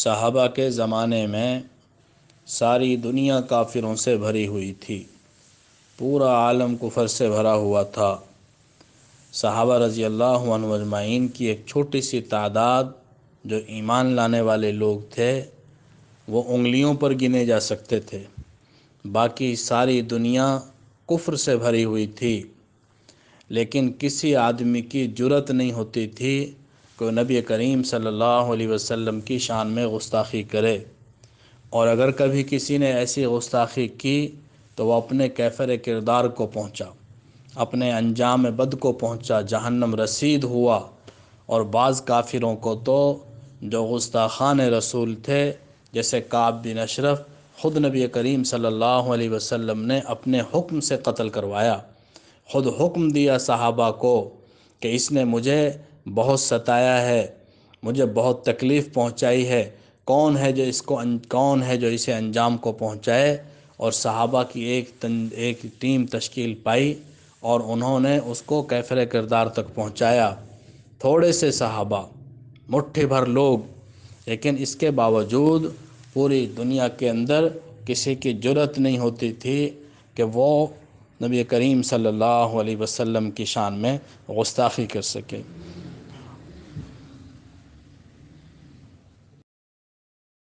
सहाबा के ज़माने में सारी दुनिया काफिरों से भरी हुई थी पूरा आलम कुफर से भरा हुआ था सहाबा रज़ी अल्लाह अजमाइन की एक छोटी सी तादाद जो ईमान लाने वाले लोग थे वो उंगलियों पर गिने जा सकते थे बाकी सारी दुनिया कुफर से भरी हुई थी लेकिन किसी आदमी की जुरत नहीं होती थी को नबी करीम सल्लल्लाहु अलैहि वसल्लम की शान में गुस्ताखी करे और अगर कभी किसी ने ऐसी गुस्ताखी की तो वह अपने कैफर किरदार को पहुँचा अपने अंजाम बद को पहुँचा जहन्नम रसीद हुआ और बाज़ काफिरों को तो जो गुस्ताखान रसूल थे जैसे काब बिन अशरफ ख़ुद नबी करीम सल्लल्लाहु अलैहि वसल्लम ने अपने हुक्म से कत्ल करवाया ख़ुद हुक्म दिया सहाबा को कि इसने मुझे बहुत सताया है मुझे बहुत तकलीफ़ पहुंचाई है कौन है जो इसको अं-, कौन है जो इसे अंजाम को पहुंचाए और सहाबा की एक तन, एक टीम तश्कील पाई और उन्होंने उसको कैफर किरदार तक पहुंचाया थोड़े से सहाबा मुट्ठी भर लोग लेकिन इसके बावजूद पूरी दुनिया के अंदर किसी की जरूरत नहीं होती थी कि वो नबी करीम सल्लल्लाहु अलैहि वसल्लम की शान में गुस्ताखी कर सके